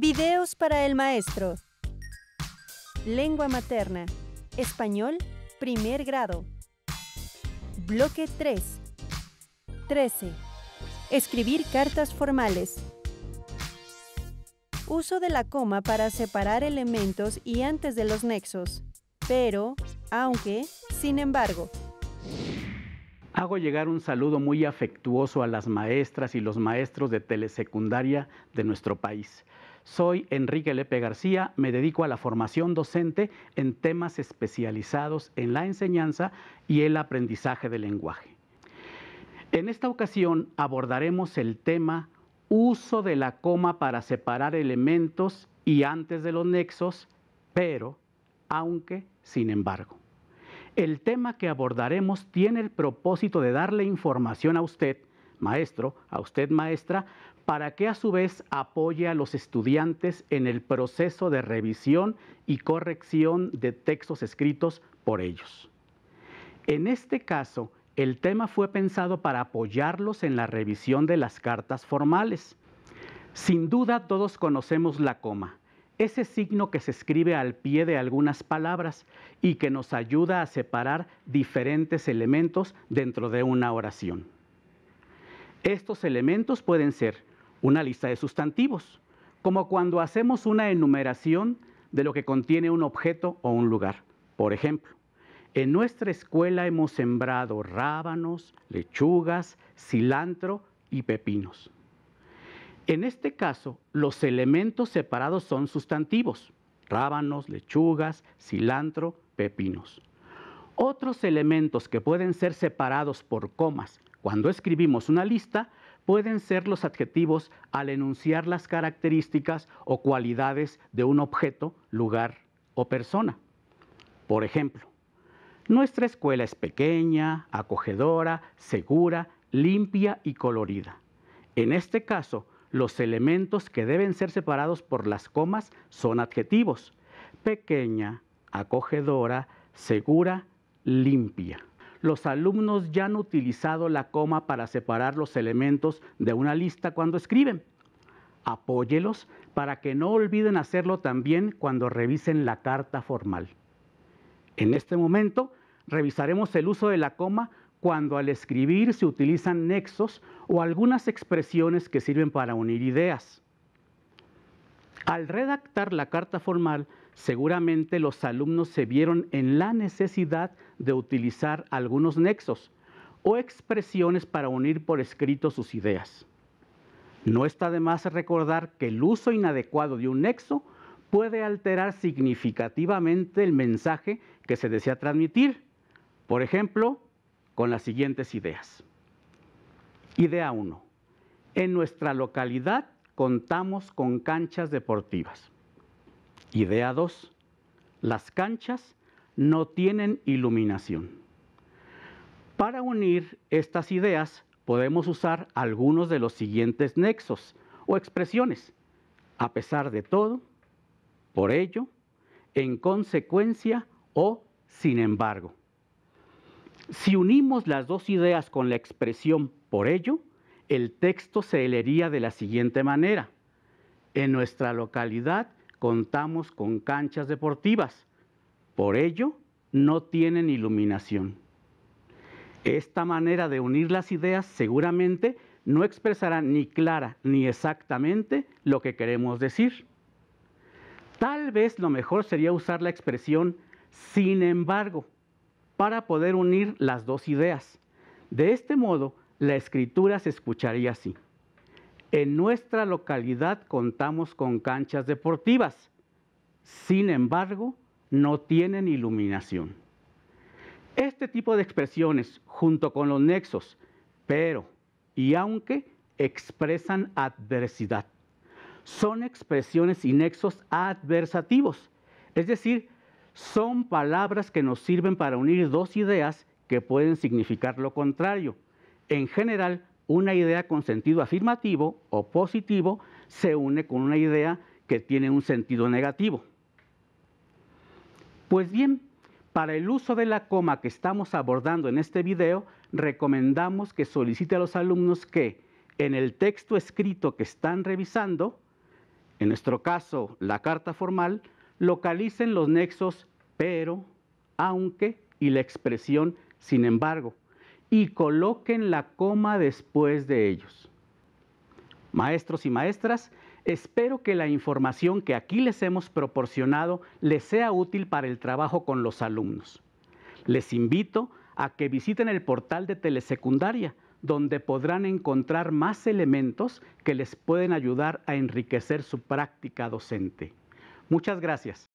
Videos para el maestro. Lengua materna. Español, primer grado. Bloque 3. 13. Escribir cartas formales. Uso de la coma para separar elementos y antes de los nexos. Pero, aunque, sin embargo. Hago llegar un saludo muy afectuoso a las maestras y los maestros de telesecundaria de nuestro país. Soy Enrique Lepe García, me dedico a la formación docente en temas especializados en la enseñanza y el aprendizaje del lenguaje. En esta ocasión abordaremos el tema uso de la coma para separar elementos y antes de los nexos, pero, aunque, sin embargo. El tema que abordaremos tiene el propósito de darle información a usted, maestro, a usted maestra, para que a su vez apoye a los estudiantes en el proceso de revisión y corrección de textos escritos por ellos. En este caso, el tema fue pensado para apoyarlos en la revisión de las cartas formales. Sin duda todos conocemos la coma, ese signo que se escribe al pie de algunas palabras y que nos ayuda a separar diferentes elementos dentro de una oración. Estos elementos pueden ser una lista de sustantivos, como cuando hacemos una enumeración de lo que contiene un objeto o un lugar. Por ejemplo, en nuestra escuela hemos sembrado rábanos, lechugas, cilantro y pepinos. En este caso, los elementos separados son sustantivos, rábanos, lechugas, cilantro, pepinos. Otros elementos que pueden ser separados por comas cuando escribimos una lista pueden ser los adjetivos al enunciar las características o cualidades de un objeto, lugar o persona. Por ejemplo, nuestra escuela es pequeña, acogedora, segura, limpia y colorida. En este caso, los elementos que deben ser separados por las comas son adjetivos. Pequeña, acogedora, segura, limpia los alumnos ya han utilizado la coma para separar los elementos de una lista cuando escriben. Apóyelos para que no olviden hacerlo también cuando revisen la carta formal. En este momento, revisaremos el uso de la coma cuando al escribir se utilizan nexos o algunas expresiones que sirven para unir ideas. Al redactar la carta formal, seguramente los alumnos se vieron en la necesidad de utilizar algunos nexos o expresiones para unir por escrito sus ideas. No está de más recordar que el uso inadecuado de un nexo puede alterar significativamente el mensaje que se desea transmitir, por ejemplo, con las siguientes ideas. Idea 1. En nuestra localidad contamos con canchas deportivas. Idea 2. Las canchas no tienen iluminación. Para unir estas ideas podemos usar algunos de los siguientes nexos o expresiones. A pesar de todo, por ello, en consecuencia o sin embargo. Si unimos las dos ideas con la expresión por ello, el texto se leería de la siguiente manera. En nuestra localidad contamos con canchas deportivas. Por ello, no tienen iluminación. Esta manera de unir las ideas seguramente no expresará ni clara ni exactamente lo que queremos decir. Tal vez lo mejor sería usar la expresión sin embargo para poder unir las dos ideas. De este modo, la escritura se escucharía así. En nuestra localidad contamos con canchas deportivas, sin embargo, no tienen iluminación. Este tipo de expresiones, junto con los nexos, pero y aunque, expresan adversidad. Son expresiones y nexos adversativos, es decir, son palabras que nos sirven para unir dos ideas que pueden significar lo contrario. En general, una idea con sentido afirmativo o positivo se une con una idea que tiene un sentido negativo. Pues bien, para el uso de la coma que estamos abordando en este video, recomendamos que solicite a los alumnos que en el texto escrito que están revisando, en nuestro caso la carta formal, localicen los nexos pero, aunque y la expresión sin embargo y coloquen la coma después de ellos. Maestros y maestras, espero que la información que aquí les hemos proporcionado les sea útil para el trabajo con los alumnos. Les invito a que visiten el portal de Telesecundaria, donde podrán encontrar más elementos que les pueden ayudar a enriquecer su práctica docente. Muchas gracias.